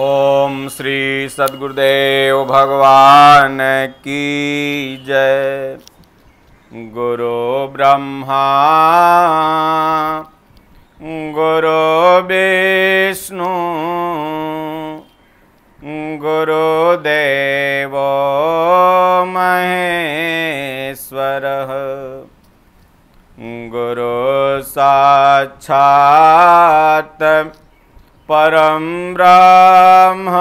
ओम श्री सदगुरुदेव भगवान की जय गुरु ब्रह्मा गुरु विष्णु गुरुदेव महेश्वर गुरु साक्षात परं ब्राह्म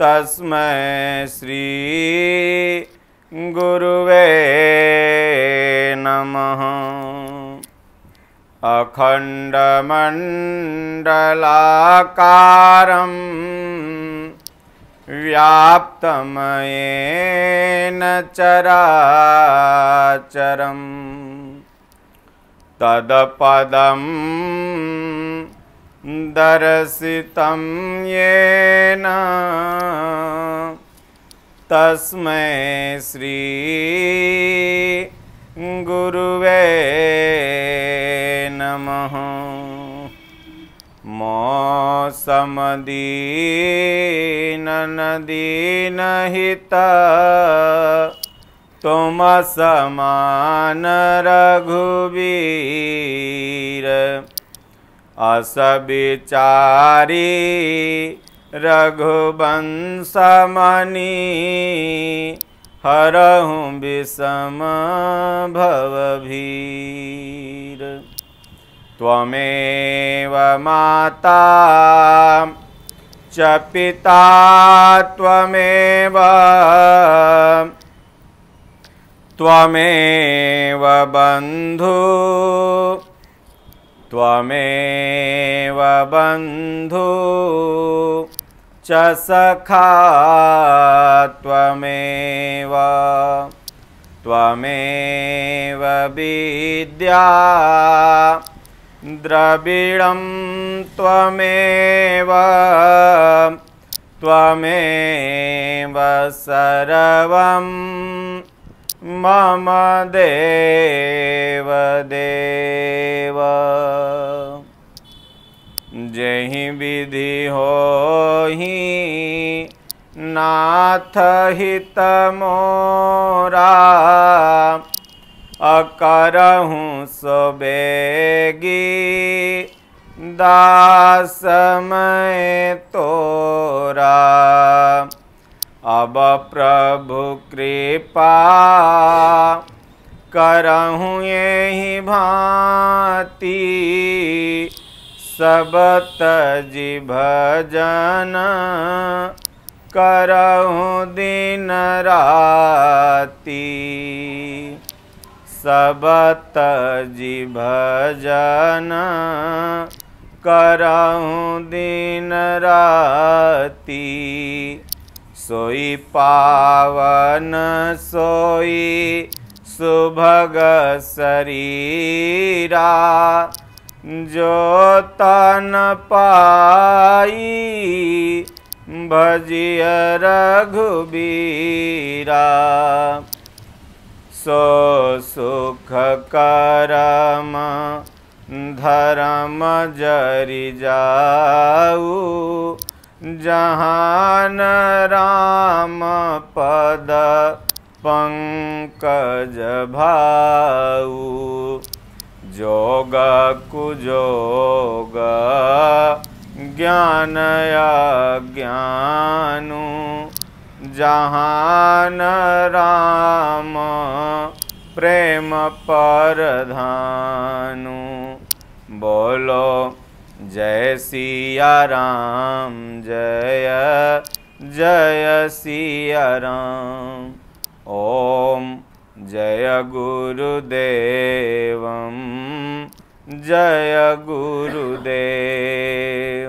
तस्मै श्री गुरुवे नमः अखण्डमण्डलाकारम् व्याप्तमयेन चराचरम् तदपदम् दर्शितं येन तस्मै श्री गुरुवे नमः मो समान रघुवीर असविचारी हरहु विषम भवभीर। त्वमेव माता च पिता त्वमेव त्वमेव बन्धु त्वमेव बन्धु च सखा त्वमेव त्वमेव विद्या द्रविडं त्वमेव त्वमेव सर्वम् मम देव देव जही विधि हो ही नाथ हित मोरा अकरहूँ सोबेगी दास मैं तोरा अब प्रभु कृपा करहूँ यही भांति सब तजि भजन करहूँ दिन राति सब तजि भजन करहूँ दिन राती सोई पावन सोई सुभग शरीरा जो तन पाई भजिय रघुबीरा करम धरम जरि जाऊ जहान राम पद पंकज भाऊ जोग कुजोग ज्ञान ज्ञानु जहान राम प्रेम पर धानु बोलो जय सिया राम जय जय सिया राम ओम जय गुरुदेव जय गुरुदेव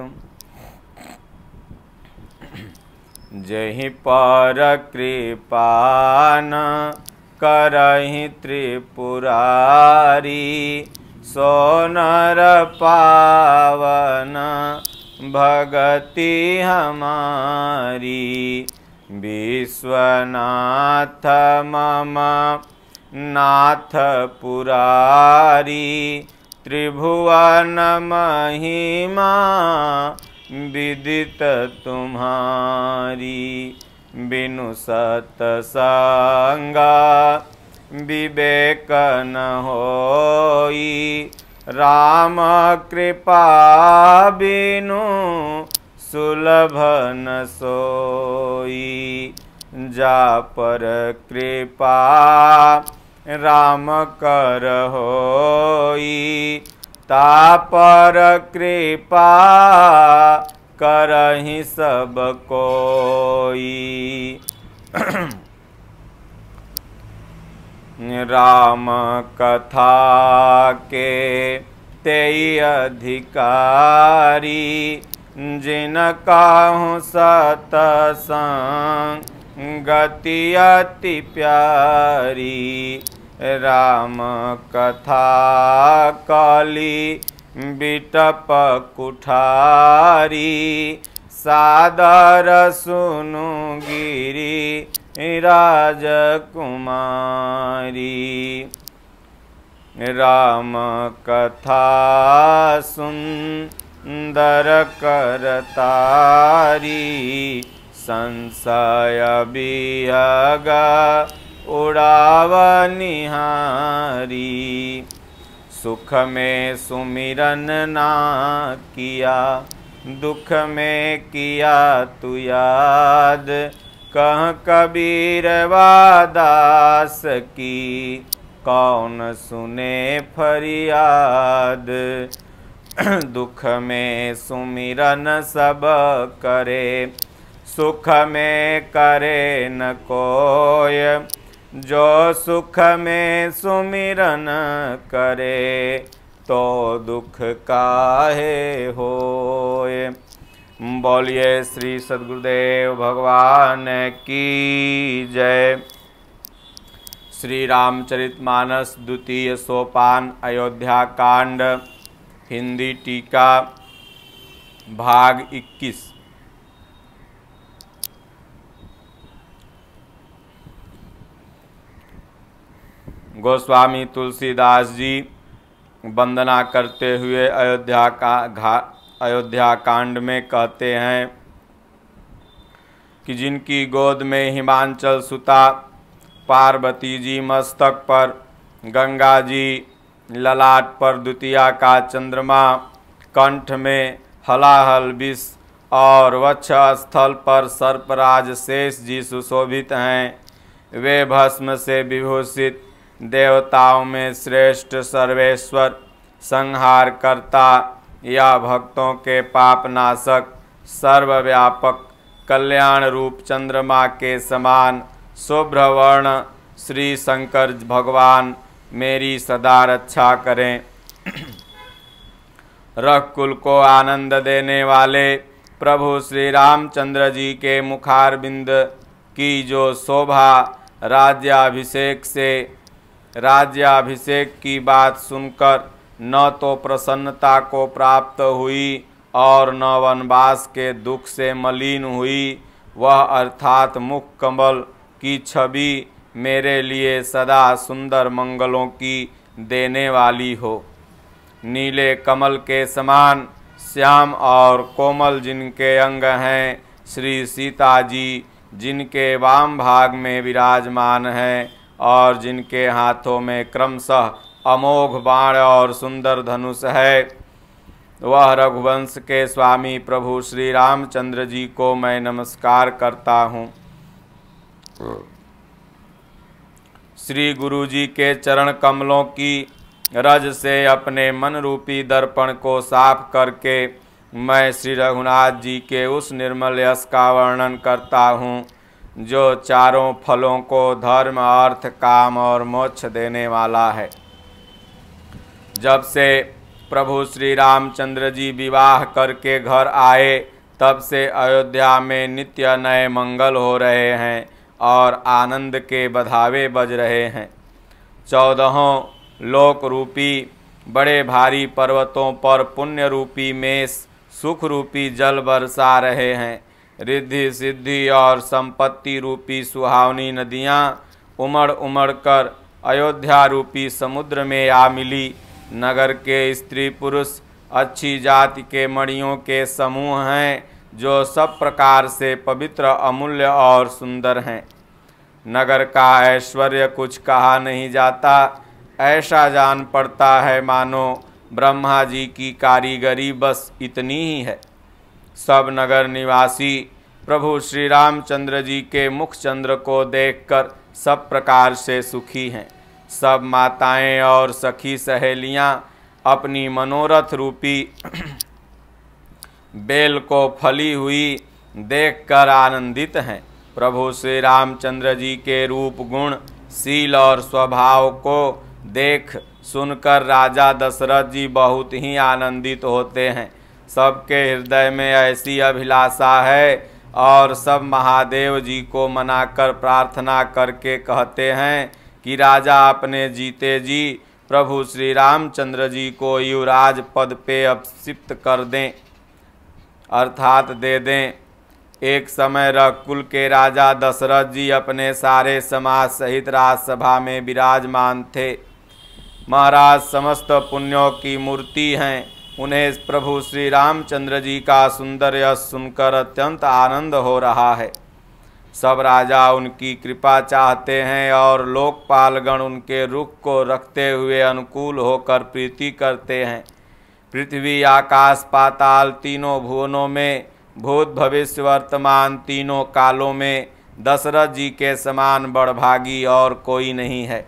जहि पर कृपान करहि त्रिपुरारी सोनर पावन भगति हमारी विश्वनाथ मम नाथ पुरारी त्रिभुवन महिमा विदित तुम्हारी बिनु सतसंगा विवेक न होई राम कृपा बिनु सुलभ न सोई जा पर कृपा राम कर होई ता पर कृपा करही सब कोई राम कथा के ते अधिकारी जिनका हूँ गति अति प्यारी राम कथा काली बिटप कुठारी सादर सुनु गिरी राजकुमारी राम कथा सुंदर करतारी संशय बिहगा उड़ाव निहारी सुख में सुमिरन ना किया दुख में किया तु याद कह कबीर वादास की कौन सुने फरियाद दुख में सुमिरन सब करे सुख में करे न कोय जो सुख में सुमिरन करे तो दुख काहे होय हम्म, बोलिए श्री सदगुरुदेव भगवान की जय श्री रामचरित मानस द्वितीय सोपान अयोध्या कांड हिंदी टीका भाग 21 गोस्वामी तुलसीदास जी वंदना करते हुए अयोध्या का घाट अयोध्या कांड में कहते हैं कि जिनकी गोद में हिमांचल सुता पार्वती जी मस्तक पर गंगा जी ललाट पर द्वितीया का चंद्रमा कंठ में हलाहल विष और वक्ष स्थल पर सर्पराज शेष जी सुशोभित हैं वे भस्म से विभूषित देवताओं में श्रेष्ठ सर्वेश्वर संहारकर्ता या भक्तों के पापनाशक सर्वव्यापक कल्याण रूप चंद्रमा के समान शुभ्रवर्ण श्री शंकर भगवान मेरी सदा रक्षा करें रख कुल को आनंद देने वाले प्रभु श्री रामचंद्र जी के मुखारबिंद की जो शोभा राज्याभिषेक से राज्याभिषेक की बात सुनकर न तो प्रसन्नता को प्राप्त हुई और न वनवास के दुख से मलिन हुई वह अर्थात मुख कमल की छवि मेरे लिए सदा सुंदर मंगलों की देने वाली हो नीले कमल के समान श्याम और कोमल जिनके अंग हैं श्री सीता जी जिनके वाम भाग में विराजमान हैं और जिनके हाथों में क्रमशः अमोघ बाण और सुंदर धनुष है वह रघुवंश के स्वामी प्रभु श्री रामचंद्र जी को मैं नमस्कार करता हूँ श्री गुरु जी के चरण कमलों की रज से अपने मन रूपी दर्पण को साफ करके मैं श्री रघुनाथ जी के उस निर्मल यश का वर्णन करता हूँ जो चारों फलों को धर्म अर्थ काम और मोक्ष देने वाला है जब से प्रभु श्री रामचंद्र जी विवाह करके घर आए तब से अयोध्या में नित्य नए मंगल हो रहे हैं और आनंद के बधावे बज रहे हैं चौदहों लोक रूपी बड़े भारी पर्वतों पर पुण्य रूपी मेष सुख रूपी जल बरसा रहे हैं रिद्धि सिद्धि और संपत्ति रूपी सुहावनी नदियाँ उमड़ उमड़ कर अयोध्या रूपी समुद्र में आ मिली नगर के स्त्री पुरुष अच्छी जाति के मणियों के समूह हैं जो सब प्रकार से पवित्र अमूल्य और सुंदर हैं नगर का ऐश्वर्य कुछ कहा नहीं जाता ऐसा जान पड़ता है मानो ब्रह्मा जी की कारीगरी बस इतनी ही है सब नगर निवासी प्रभु श्री रामचंद्र जी के मुख चंद्र को देखकर सब प्रकार से सुखी हैं सब माताएं और सखी सहेलियां अपनी मनोरथ रूपी बेल को फली हुई देखकर आनंदित हैं प्रभु श्री रामचंद्र जी के रूप गुण शील और स्वभाव को देख सुनकर राजा दशरथ जी बहुत ही आनंदित होते हैं सबके हृदय में ऐसी अभिलाषा है और सब महादेव जी को मनाकर प्रार्थना करके कहते हैं कि राजा अपने जीते जी प्रभु श्री रामचंद्र जी को युवराज पद पे अपसिप्त कर दें अर्थात दे दें एक समय रकुल के राजा दशरथ जी अपने सारे समाज सहित राजसभा में विराजमान थे महाराज समस्त पुण्यों की मूर्ति हैं उन्हें प्रभु श्री रामचंद्र जी का सुंदर यश सुनकर अत्यंत आनंद हो रहा है सब राजा उनकी कृपा चाहते हैं और लोकपालगण उनके रुख को रखते हुए अनुकूल होकर प्रीति करते हैं पृथ्वी आकाश पाताल तीनों भुवनों में भूत भविष्य वर्तमान तीनों कालों में दशरथ जी के समान बड़भागी और कोई नहीं है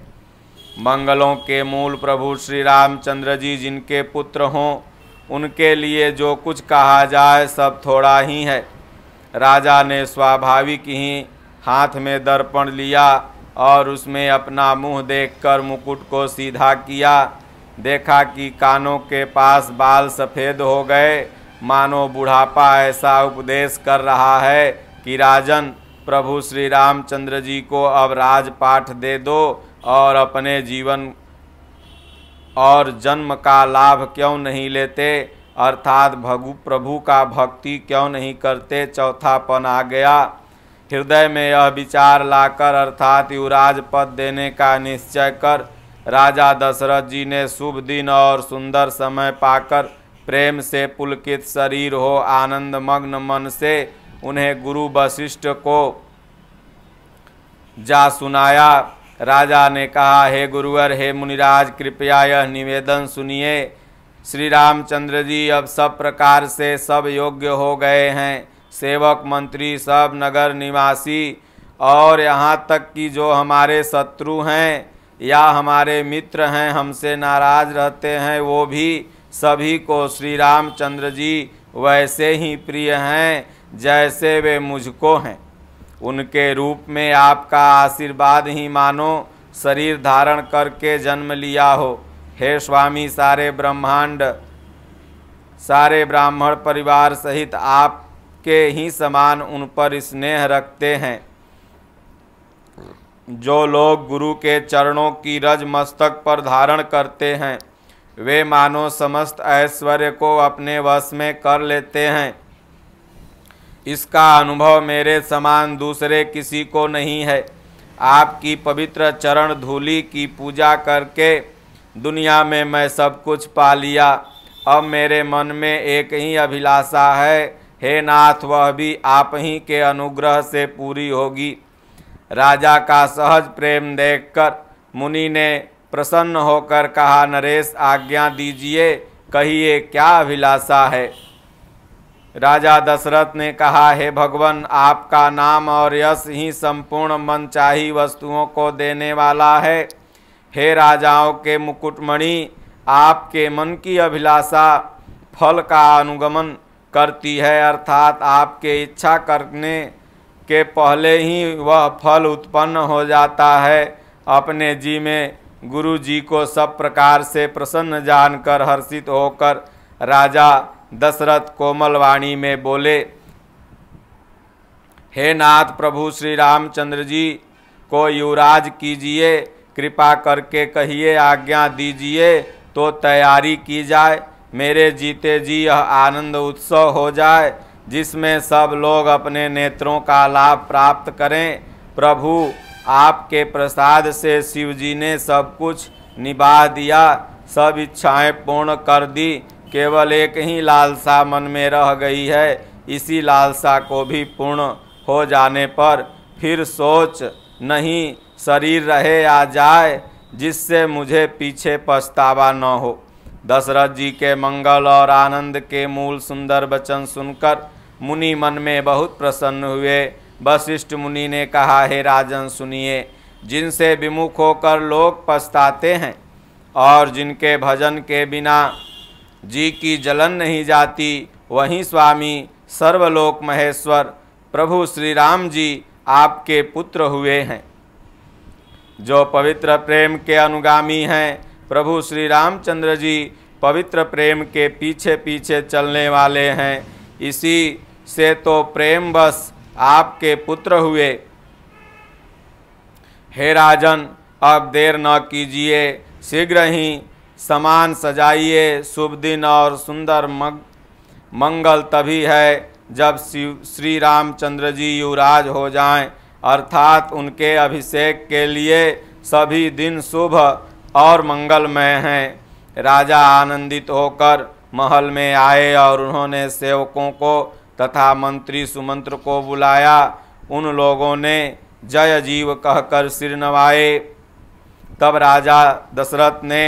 मंगलों के मूल प्रभु श्री रामचंद्र जी जिनके पुत्र हों उनके लिए जो कुछ कहा जाए सब थोड़ा ही है राजा ने स्वाभाविक ही हाथ में दर्पण लिया और उसमें अपना मुंह देखकर मुकुट को सीधा किया देखा कि कानों के पास बाल सफ़ेद हो गए मानो बुढ़ापा ऐसा उपदेश कर रहा है कि राजन प्रभु श्री रामचंद्र जी को अब राजपाठ दे दो और अपने जीवन और जन्म का लाभ क्यों नहीं लेते अर्थात भगु प्रभु का भक्ति क्यों नहीं करते चौथापन आ गया हृदय में यह विचार लाकर अर्थात युवराज पद देने का निश्चय कर राजा दशरथ जी ने शुभ दिन और सुंदर समय पाकर प्रेम से पुलकित शरीर हो आनंद मग्न मन से उन्हें गुरु वशिष्ठ को जा सुनाया राजा ने कहा हे गुरुवर हे मुनिराज कृपया यह निवेदन सुनिए श्री रामचंद्र जी अब सब प्रकार से सब योग्य हो गए हैं सेवक मंत्री सब नगर निवासी और यहाँ तक कि जो हमारे शत्रु हैं या हमारे मित्र हैं हमसे नाराज रहते हैं वो भी सभी को श्री रामचंद्र जी वैसे ही प्रिय हैं जैसे वे मुझको हैं उनके रूप में आपका आशीर्वाद ही मानो शरीर धारण करके जन्म लिया हो हे स्वामी सारे ब्रह्मांड सारे ब्राह्मण परिवार सहित आपके ही समान उन पर स्नेह रखते हैं जो लोग गुरु के चरणों की रज मस्तक पर धारण करते हैं वे मानो समस्त ऐश्वर्य को अपने वश में कर लेते हैं इसका अनुभव मेरे समान दूसरे किसी को नहीं है आपकी पवित्र चरण धूलि की पूजा करके दुनिया में मैं सब कुछ पा लिया अब मेरे मन में एक ही अभिलाषा है हे नाथ वह भी आप ही के अनुग्रह से पूरी होगी राजा का सहज प्रेम देखकर मुनि ने प्रसन्न होकर कहा नरेश आज्ञा दीजिए कहिए क्या अभिलाषा है राजा दशरथ ने कहा हे भगवान आपका नाम और यश ही संपूर्ण मनचाही वस्तुओं को देने वाला है हे राजाओं के मुकुटमणि आपके मन की अभिलाषा फल का अनुगमन करती है अर्थात आपके इच्छा करने के पहले ही वह फल उत्पन्न हो जाता है अपने जी में गुरु जी को सब प्रकार से प्रसन्न जानकर हर्षित होकर राजा दशरथ कोमलवाणी में बोले हे नाथ प्रभु श्री रामचंद्र जी को युवराज कीजिए कृपा करके कहिए आज्ञा दीजिए तो तैयारी की जाए मेरे जीते जी यह आनंद उत्सव हो जाए जिसमें सब लोग अपने नेत्रों का लाभ प्राप्त करें प्रभु आपके प्रसाद से शिव जी ने सब कुछ निभा दिया सब इच्छाएं पूर्ण कर दी केवल एक ही लालसा मन में रह गई है इसी लालसा को भी पूर्ण हो जाने पर फिर सोच नहीं शरीर रहे या जाए जिससे मुझे पीछे पछतावा न हो दशरथ जी के मंगल और आनंद के मूल सुंदर वचन सुनकर मुनि मन में बहुत प्रसन्न हुए वशिष्ठ मुनि ने कहा हे राजन सुनिए जिनसे विमुख होकर लोग पछताते हैं और जिनके भजन के बिना जी की जलन नहीं जाती वहीं स्वामी सर्वलोक महेश्वर प्रभु श्री राम जी आपके पुत्र हुए हैं जो पवित्र प्रेम के अनुगामी हैं प्रभु श्री रामचंद्र जी पवित्र प्रेम के पीछे पीछे चलने वाले हैं इसी से तो प्रेम बस आपके पुत्र हुए हे राजन अब देर न कीजिए शीघ्र ही समान सजाइए शुभ दिन और सुंदर मंग, मंगल तभी है जब श्री रामचंद्र जी युवराज हो जाएं अर्थात उनके अभिषेक के लिए सभी दिन शुभ और मंगलमय हैं राजा आनंदित होकर महल में आए और उन्होंने सेवकों को तथा मंत्री सुमंत्र को बुलाया उन लोगों ने जय जीव कहकर सिर नवाए तब राजा दशरथ ने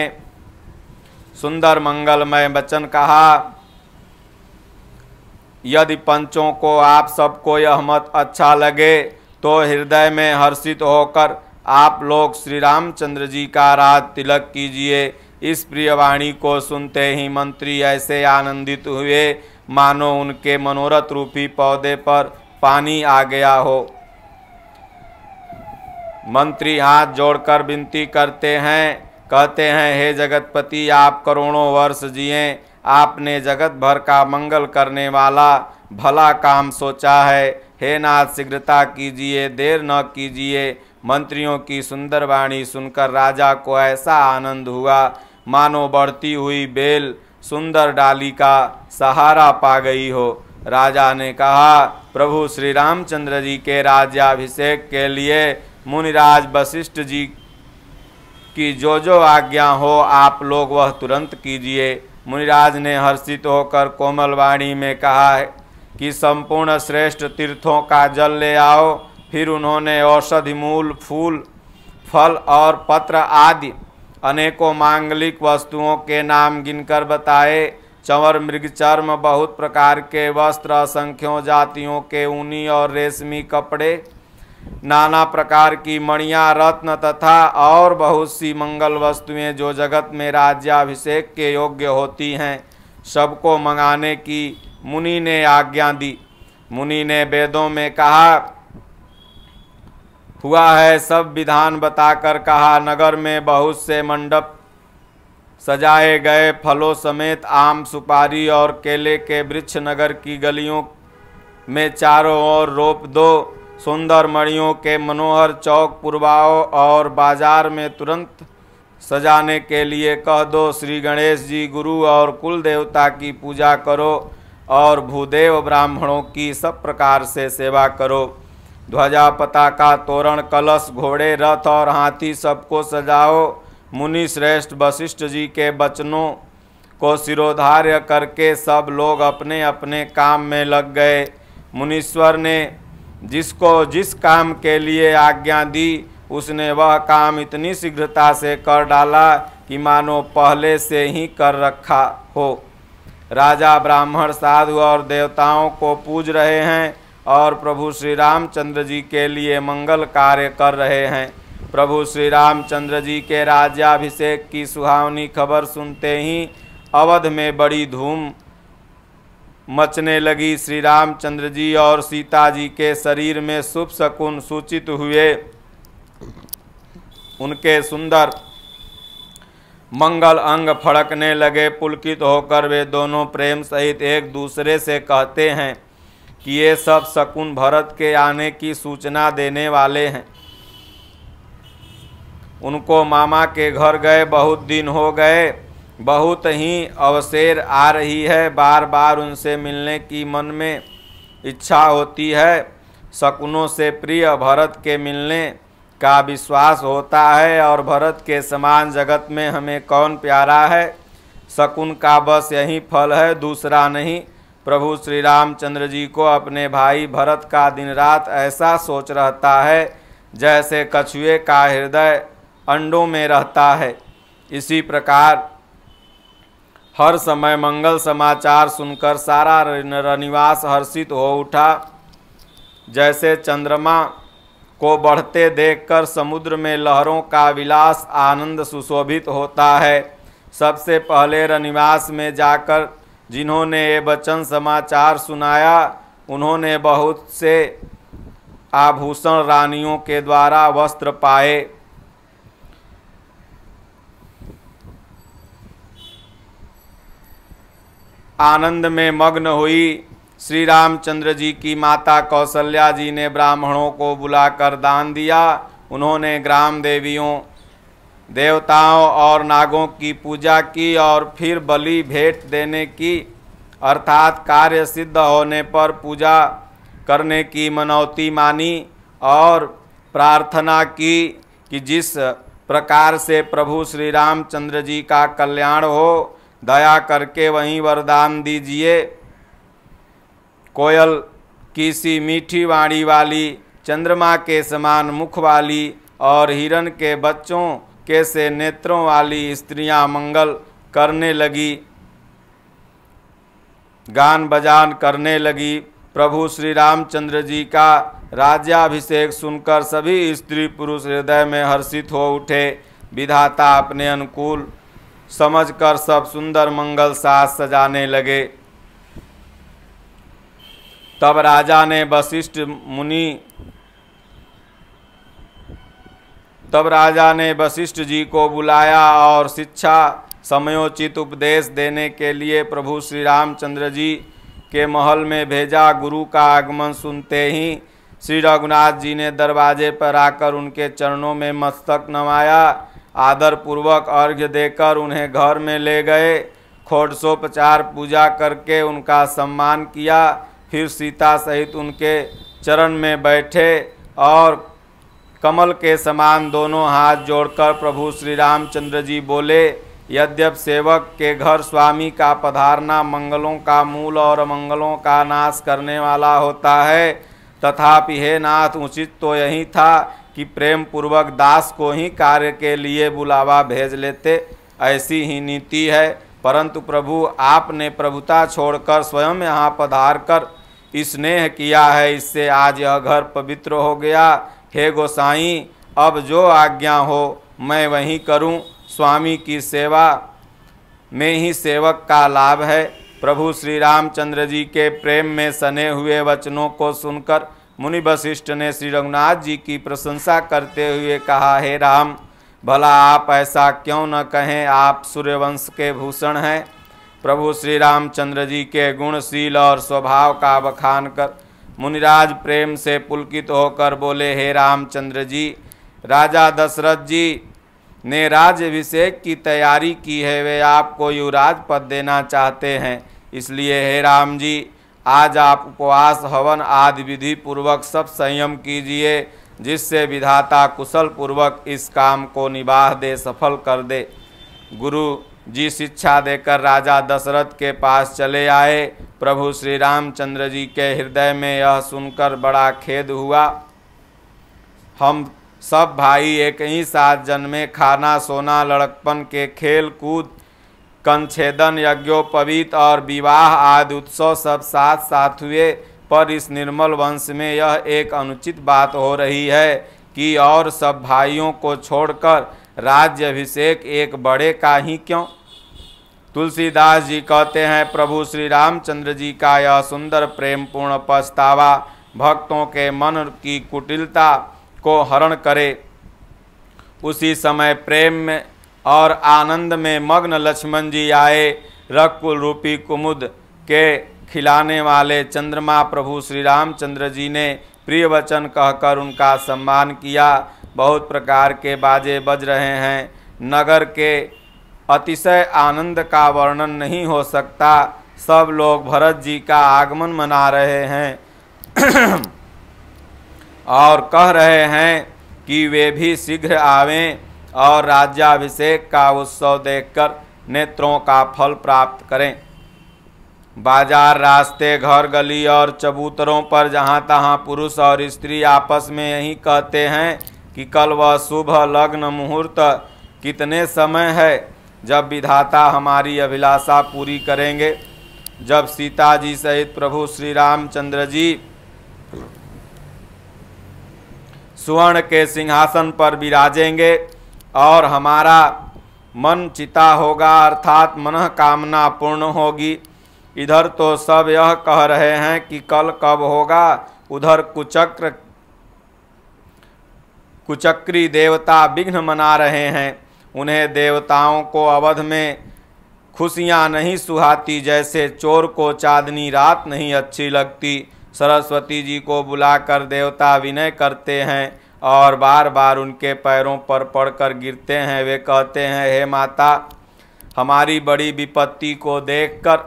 सुंदर मंगलमय वचन कहा यदि पंचों को आप सबको यह मत अच्छा लगे तो हृदय में हर्षित होकर आप लोग श्री रामचंद्र जी का रात तिलक कीजिए इस प्रियवाणी को सुनते ही मंत्री ऐसे आनंदित हुए मानो उनके मनोरथ रूपी पौधे पर पानी आ गया हो मंत्री हाथ जोड़कर विनती करते हैं कहते हैं हे जगतपति आप करोड़ों वर्ष जिए आपने जगत भर का मंगल करने वाला भला काम सोचा है हे नाथ शीघ्रता कीजिए देर न कीजिए मंत्रियों की सुंदर वाणी सुनकर राजा को ऐसा आनंद हुआ मानो बढ़ती हुई बेल सुंदर डाली का सहारा पा गई हो राजा ने कहा प्रभु श्री रामचंद्र जी के राज्याभिषेक के लिए मुनिराज वशिष्ठ जी की जो जो आज्ञा हो आप लोग वह तुरंत कीजिए मुनिराज ने हर्षित होकर कोमल वाणी में कहा कि संपूर्ण श्रेष्ठ तीर्थों का जल ले आओ फिर उन्होंने औषधि मूल फूल फल और पत्र आदि अनेकों मांगलिक वस्तुओं के नाम गिनकर बताए चंवर मृग चर्म बहुत प्रकार के वस्त्र असंख्यों जातियों के ऊनी और रेशमी कपड़े नाना प्रकार की मणियाँ रत्न तथा और बहुत सी मंगल वस्तुएं जो जगत में राज्याभिषेक के योग्य होती हैं सबको मंगाने की मुनि ने आज्ञा दी मुनि ने वेदों में कहा हुआ है सब विधान बताकर कहा नगर में बहुत से मंडप सजाए गए फलों समेत आम सुपारी और केले के वृक्ष नगर की गलियों में चारों ओर रोप दो सुंदर मणियों के मनोहर चौक पुरवाओ और बाजार में तुरंत सजाने के लिए कह दो श्री गणेश जी गुरु और कुल देवता की पूजा करो और भूदेव ब्राह्मणों की सब प्रकार से सेवा करो ध्वजा पताका तोरण कलश घोड़े रथ और हाथी सबको सजाओ मुनि श्रेष्ठ वशिष्ठ जी के वचनों को सिरोधार्य करके सब लोग अपने अपने काम में लग गए मुनीश्वर ने जिसको जिस काम के लिए आज्ञा दी उसने वह काम इतनी शीघ्रता से कर डाला कि मानो पहले से ही कर रखा हो राजा ब्राह्मण साधु और देवताओं को पूज रहे हैं और प्रभु श्री रामचंद्र जी के लिए मंगल कार्य कर रहे हैं प्रभु श्री रामचंद्र जी के राज्याभिषेक की सुहावनी खबर सुनते ही अवध में बड़ी धूम मचने लगी श्री रामचंद्र जी और सीता जी के शरीर में शुभ शकुन सूचित हुए उनके सुंदर मंगल अंग फड़कने लगे पुलकित होकर वे दोनों प्रेम सहित एक दूसरे से कहते हैं कि ये सब शकुन भरत के आने की सूचना देने वाले हैं उनको मामा के घर गए बहुत दिन हो गए बहुत ही अवसर आ रही है बार बार उनसे मिलने की मन में इच्छा होती है शकुनों से प्रिय भरत के मिलने का विश्वास होता है और भरत के समान जगत में हमें कौन प्यारा है शकुन का बस यही फल है दूसरा नहीं प्रभु श्री रामचंद्र जी को अपने भाई भरत का दिन रात ऐसा सोच रहता है जैसे कछुए का हृदय अंडों में रहता है इसी प्रकार हर समय मंगल समाचार सुनकर सारा रनिवास हर्षित हो उठा जैसे चंद्रमा को बढ़ते देखकर समुद्र में लहरों का विलास आनंद सुशोभित होता है सबसे पहले रनिवास में जाकर जिन्होंने ये वचन समाचार सुनाया उन्होंने बहुत से आभूषण रानियों के द्वारा वस्त्र पाए आनंद में मग्न हुई श्री रामचंद्र जी की माता कौशल्या जी ने ब्राह्मणों को बुलाकर दान दिया उन्होंने ग्राम देवियों देवताओं और नागों की पूजा की और फिर बलि भेंट देने की अर्थात कार्य सिद्ध होने पर पूजा करने की मनौती मानी और प्रार्थना की कि जिस प्रकार से प्रभु श्री रामचंद्र जी का कल्याण हो दया करके वहीं वरदान दीजिए कोयल की सी मीठी वाणी वाली चंद्रमा के समान मुख वाली और हिरण के बच्चों के से नेत्रों वाली स्त्रियां मंगल करने लगी गान बजान करने लगी प्रभु श्री रामचंद्र जी का राज्याभिषेक सुनकर सभी स्त्री पुरुष हृदय में हर्षित हो उठे विधाता अपने अनुकूल समझकर सब सुंदर मंगल सास सजाने लगे तब राजा ने वशिष्ठ मुनि तब राजा ने वशिष्ठ जी को बुलाया और शिक्षा समयोचित उपदेश देने के लिए प्रभु श्री रामचंद्र जी के महल में भेजा गुरु का आगमन सुनते ही श्री रघुनाथ जी ने दरवाजे पर आकर उनके चरणों में मस्तक नवाया आदरपूर्वक अर्घ्य देकर उन्हें घर में ले गए खोडसोपचार पूजा करके उनका सम्मान किया फिर सीता सहित उनके चरण में बैठे और कमल के समान दोनों हाथ जोड़कर प्रभु श्री रामचंद्र जी बोले यद्यप सेवक के घर स्वामी का पधारना मंगलों का मूल और मंगलों का नाश करने वाला होता है तथापि हे नाथ उचित तो यही था कि प्रेम पूर्वक दास को ही कार्य के लिए बुलावा भेज लेते ऐसी ही नीति है परंतु प्रभु आपने प्रभुता छोड़कर स्वयं यहाँ पधार कर स्नेह किया है इससे आज यह घर पवित्र हो गया हे गोसाई अब जो आज्ञा हो मैं वही करूं स्वामी की सेवा में ही सेवक का लाभ है प्रभु श्री रामचंद्र जी के प्रेम में सने हुए वचनों को सुनकर मुनि वशिष्ठ ने श्री रघुनाथ जी की प्रशंसा करते हुए कहा हे राम भला आप ऐसा क्यों न कहें आप सूर्यवंश के भूषण हैं प्रभु श्री रामचंद्र जी के गुणशील और स्वभाव का बखान कर मुनिराज प्रेम से पुलकित होकर बोले हे रामचंद्र जी राजा दशरथ जी ने राज अभिषेक की तैयारी की है वे आपको युवराज पद देना चाहते हैं इसलिए हे राम जी आज आप उपवास हवन आदि विधि पूर्वक सब संयम कीजिए जिससे विधाता कुशल पूर्वक इस काम को निभा दे सफल कर दे गुरु जी शिक्षा देकर राजा दशरथ के पास चले आए प्रभु श्री रामचंद्र जी के हृदय में यह सुनकर बड़ा खेद हुआ हम सब भाई एक ही साथ जन्मे खाना सोना लड़कपन के खेल कूद कंछेदन यज्ञोपवीत और विवाह आदि उत्सव सब साथ साथ हुए पर इस निर्मल वंश में यह एक अनुचित बात हो रही है कि और सब भाइयों को छोड़कर राज्य अभिषेक एक बड़े का ही क्यों तुलसीदास जी कहते हैं प्रभु श्री रामचंद्र जी का यह सुंदर प्रेम पूर्ण पछतावा भक्तों के मन की कुटिलता को हरण करे उसी समय प्रेम में और आनंद में मग्न लक्ष्मण जी आए रक्कुल रूपी कुमुद के खिलाने वाले चंद्रमा प्रभु श्री रामचंद्र जी ने प्रिय वचन कहकर उनका सम्मान किया बहुत प्रकार के बाजे बज रहे हैं नगर के अतिशय आनंद का वर्णन नहीं हो सकता सब लोग भरत जी का आगमन मना रहे हैं और कह रहे हैं कि वे भी शीघ्र आवें और राज्याभिषेक का उत्सव देखकर नेत्रों का फल प्राप्त करें बाजार रास्ते घर गली और चबूतरों पर जहाँ तहाँ पुरुष और स्त्री आपस में यही कहते हैं कि कल वह शुभ लग्न मुहूर्त कितने समय है जब विधाता हमारी अभिलाषा पूरी करेंगे जब सीता जी सहित प्रभु श्री रामचंद्र जी सुवर्ण के सिंहासन पर विराजेंगे और हमारा मन चिता होगा अर्थात मन कामना पूर्ण होगी इधर तो सब यह कह रहे हैं कि कल कब होगा उधर कुचक्र कुचक्री देवता विघ्न मना रहे हैं उन्हें देवताओं को अवध में खुशियाँ नहीं सुहाती जैसे चोर को चांदनी रात नहीं अच्छी लगती सरस्वती जी को बुलाकर देवता विनय करते हैं और बार बार उनके पैरों पर पड़कर गिरते हैं वे कहते हैं हे माता हमारी बड़ी विपत्ति को देखकर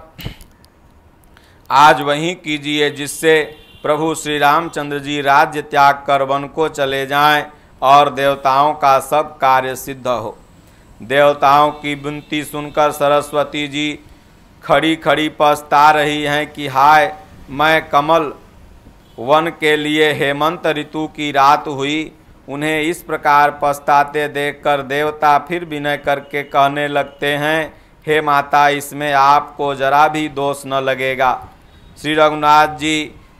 आज वहीं कीजिए जिससे प्रभु श्री रामचंद्र जी राज्य त्याग कर वन को चले जाएं और देवताओं का सब कार्य सिद्ध हो देवताओं की विनती सुनकर सरस्वती जी खड़ी खड़ी पछता रही हैं कि हाय मैं कमल वन के लिए हेमंत ऋतु की रात हुई उन्हें इस प्रकार पछताते देखकर देवता फिर विनय करके कहने लगते हैं हे माता इसमें आपको जरा भी दोष न लगेगा श्री रघुनाथ जी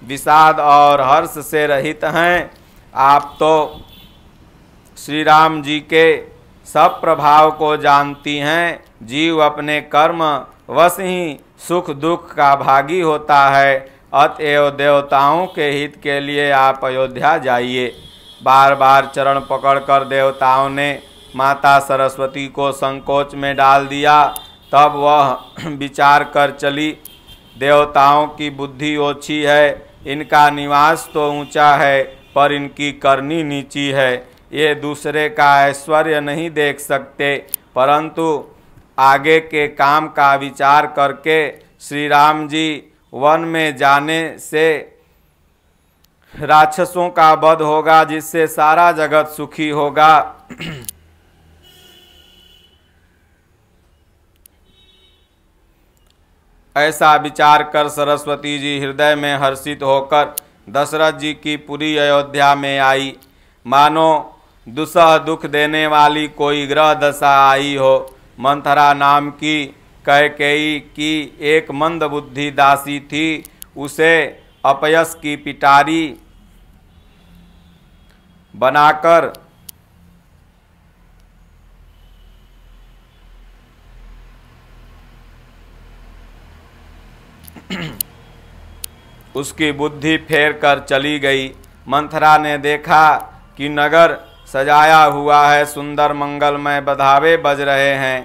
विषाद और हर्ष से रहित हैं आप तो श्री राम जी के सब प्रभाव को जानती हैं जीव अपने कर्म वश ही सुख दुख का भागी होता है अतएव देवताओं के हित के लिए आप अयोध्या जाइए बार बार चरण पकड़कर देवताओं ने माता सरस्वती को संकोच में डाल दिया तब वह विचार कर चली देवताओं की बुद्धि ओछी है इनका निवास तो ऊंचा है पर इनकी करनी नीची है ये दूसरे का ऐश्वर्य नहीं देख सकते परंतु आगे के काम का विचार करके श्री राम जी वन में जाने से राक्षसों का वध होगा जिससे सारा जगत सुखी होगा ऐसा विचार कर सरस्वती जी हृदय में हर्षित होकर दशरथ जी की पूरी अयोध्या में आई मानो दुसह दुख देने वाली कोई ग्रह दशा आई हो मंथरा नाम की कई की एक मंद बुद्धि दासी थी उसे अपयस की पिटारी बनाकर उसकी बुद्धि फेर कर चली गई मंथरा ने देखा कि नगर सजाया हुआ है सुंदर मंगलमय बधावे बज रहे हैं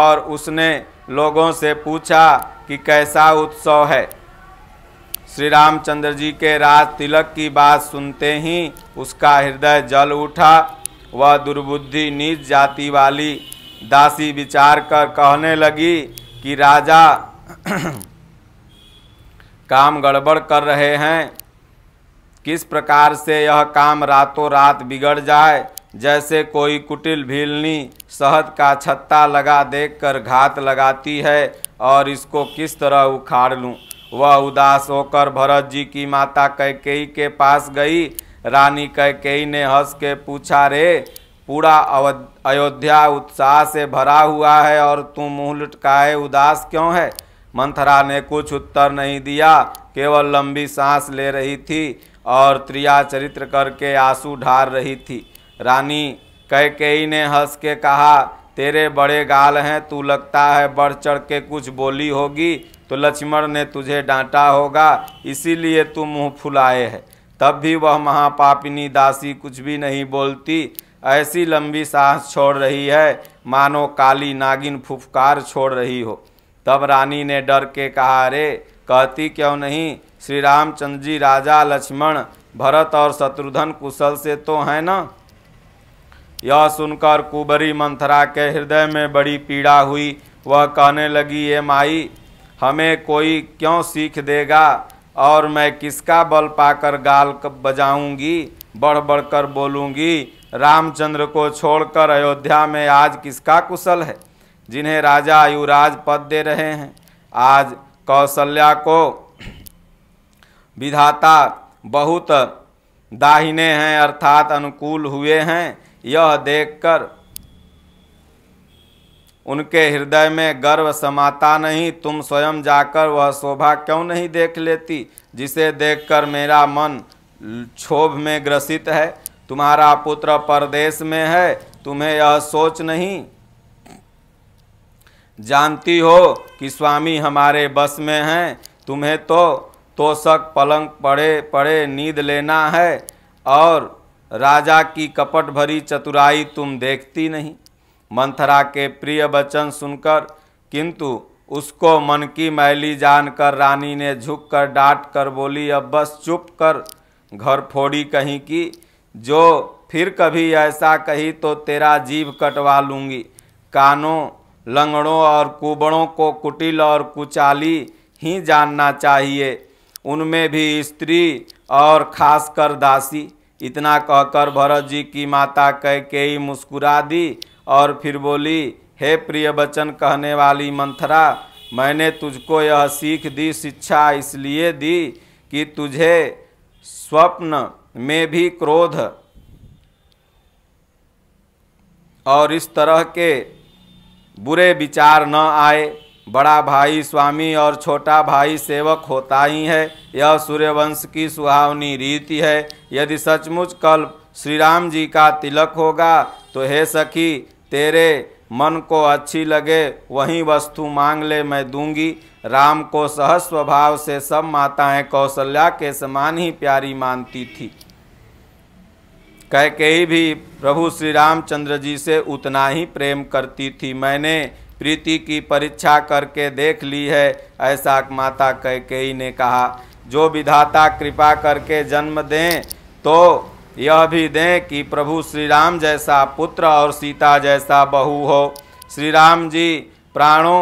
और उसने लोगों से पूछा कि कैसा उत्सव है श्री रामचंद्र जी के राज तिलक की बात सुनते ही उसका हृदय जल उठा वह दुर्बुद्धि नीच जाति वाली दासी विचार कर कहने लगी कि राजा काम गड़बड़ कर रहे हैं किस प्रकार से यह काम रातों रात बिगड़ जाए जैसे कोई कुटिल भीलनी शहद का छत्ता लगा देखकर घात लगाती है और इसको किस तरह उखाड़ लूँ वह उदास होकर भरत जी की माता कैकेयी के पास गई रानी कैकेयी ने हंस के पूछा रे पूरा अयोध्या उत्साह से भरा हुआ है और तुम मुँह लटकाए उदास क्यों है मंथरा ने कुछ उत्तर नहीं दिया केवल लंबी सांस ले रही थी और त्रिया चरित्र करके आंसू ढार रही थी रानी कैकेयी ने हंस के कहा तेरे बड़े गाल हैं तू लगता है बढ़ चढ़ के कुछ बोली होगी तो लक्ष्मण ने तुझे डांटा होगा इसीलिए तू मुँह फुलाए है तब भी वह महापापिनी दासी कुछ भी नहीं बोलती ऐसी लंबी सांस छोड़ रही है मानो काली नागिन फुफकार छोड़ रही हो तब रानी ने डर के कहा अरे कहती क्यों नहीं श्री रामचंद्र जी राजा लक्ष्मण भरत और शत्रुघ्न कुशल से तो है ना यह सुनकर कुबरी मंथरा के हृदय में बड़ी पीड़ा हुई वह कहने लगी ये माई हमें कोई क्यों सीख देगा और मैं किसका बल पाकर गाल बजाऊंगी बढ़ बढ़ कर बोलूँगी रामचंद्र को छोड़कर अयोध्या में आज किसका कुशल है जिन्हें राजा युवराज पद दे रहे हैं आज कौशल्या को विधाता बहुत दाहिने हैं अर्थात अनुकूल हुए हैं यह देखकर उनके हृदय में गर्व समाता नहीं तुम स्वयं जाकर वह शोभा क्यों नहीं देख लेती जिसे देखकर मेरा मन क्षोभ में ग्रसित है तुम्हारा पुत्र परदेश में है तुम्हें यह सोच नहीं जानती हो कि स्वामी हमारे बस में हैं तुम्हें तो तोशक पलंग पड़े पड़े नींद लेना है और राजा की कपट भरी चतुराई तुम देखती नहीं मंथरा के प्रिय वचन सुनकर किंतु उसको मन की मैली जानकर रानी ने झुक कर डांट कर बोली अब बस चुप कर घर फोड़ी कहीं की जो फिर कभी ऐसा कही तो तेरा जीव कटवा लूँगी कानों लंगड़ों और कुबड़ों को कुटिल और कुचाली ही जानना चाहिए उनमें भी स्त्री और खासकर दासी इतना कहकर भरत जी की माता कह के ही मुस्कुरा दी और फिर बोली हे प्रिय वचन कहने वाली मंथरा मैंने तुझको यह सीख दी शिक्षा इसलिए दी कि तुझे स्वप्न में भी क्रोध और इस तरह के बुरे विचार न आए बड़ा भाई स्वामी और छोटा भाई सेवक होता ही है यह सूर्यवंश की सुहावनी रीति है यदि सचमुच कल श्री राम जी का तिलक होगा तो हे सखी तेरे मन को अच्छी लगे वही वस्तु मांग ले मैं दूंगी राम को सहस्व भाव से सब माताएं कौशल्या के समान ही प्यारी मानती थी कह के ही भी प्रभु श्री रामचंद्र जी से उतना ही प्रेम करती थी मैंने प्रीति की परीक्षा करके देख ली है ऐसा माता कैकेयी ने कहा जो विधाता कृपा करके जन्म दें तो यह भी दें कि प्रभु श्री राम जैसा पुत्र और सीता जैसा बहू हो श्री राम जी प्राणों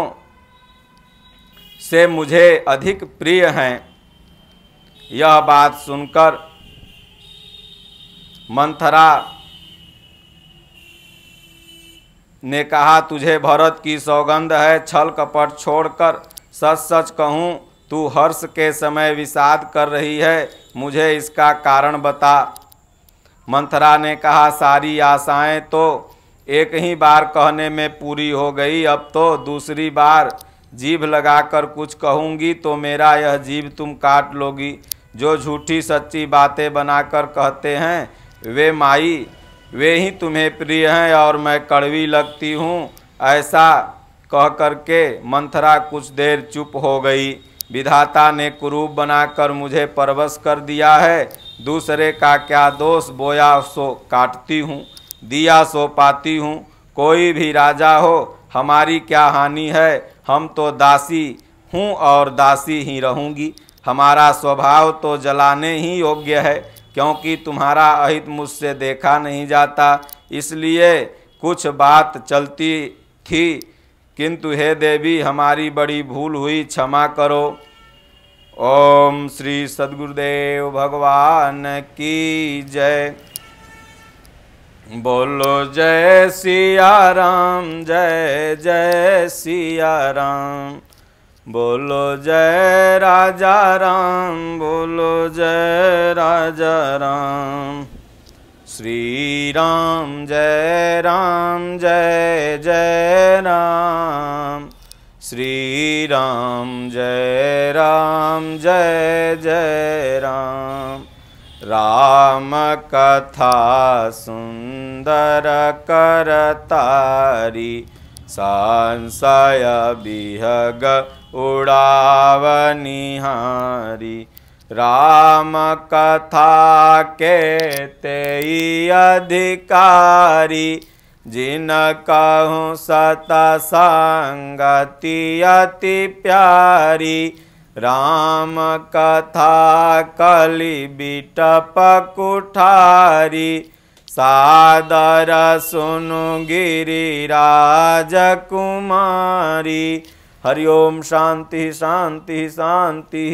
से मुझे अधिक प्रिय हैं यह बात सुनकर मंथरा ने कहा तुझे भरत की सौगंध है छल कपट छोड़कर सच सच कहूँ तू हर्ष के समय विषाद कर रही है मुझे इसका कारण बता मंथरा ने कहा सारी आशाएं तो एक ही बार कहने में पूरी हो गई अब तो दूसरी बार जीभ लगाकर कुछ कहूँगी तो मेरा यह जीभ तुम काट लोगी जो झूठी सच्ची बातें बनाकर कहते हैं वे माई वे ही तुम्हें प्रिय हैं और मैं कड़वी लगती हूँ ऐसा कह करके मंथरा कुछ देर चुप हो गई विधाता ने कुरूप बनाकर मुझे परवश कर दिया है दूसरे का क्या दोष बोया सो काटती हूँ दिया सो पाती हूँ कोई भी राजा हो हमारी क्या हानि है हम तो दासी हूँ और दासी ही रहूँगी हमारा स्वभाव तो जलाने ही योग्य है क्योंकि तुम्हारा अहित मुझसे देखा नहीं जाता इसलिए कुछ बात चलती थी किंतु हे देवी हमारी बड़ी भूल हुई क्षमा करो ओम श्री सदगुरुदेव भगवान की जय बोलो जय सिया राम जय जय सिया राम बोलो जय राजा राम बोलो जय राजा राम श्री राम जय राम जय जय राम श्री राम जय राम जय जय राम राम कथा कर तारी तारि बिहग उड़ावनिहारी राम कथा के तेई अधिकारी जिन कहूँ सत संगति अति प्यारी राम कथा कलि बिटप कुठारी सादर सुनु गिरिराज कुमारी हरिओं ओम शांति शांति शांति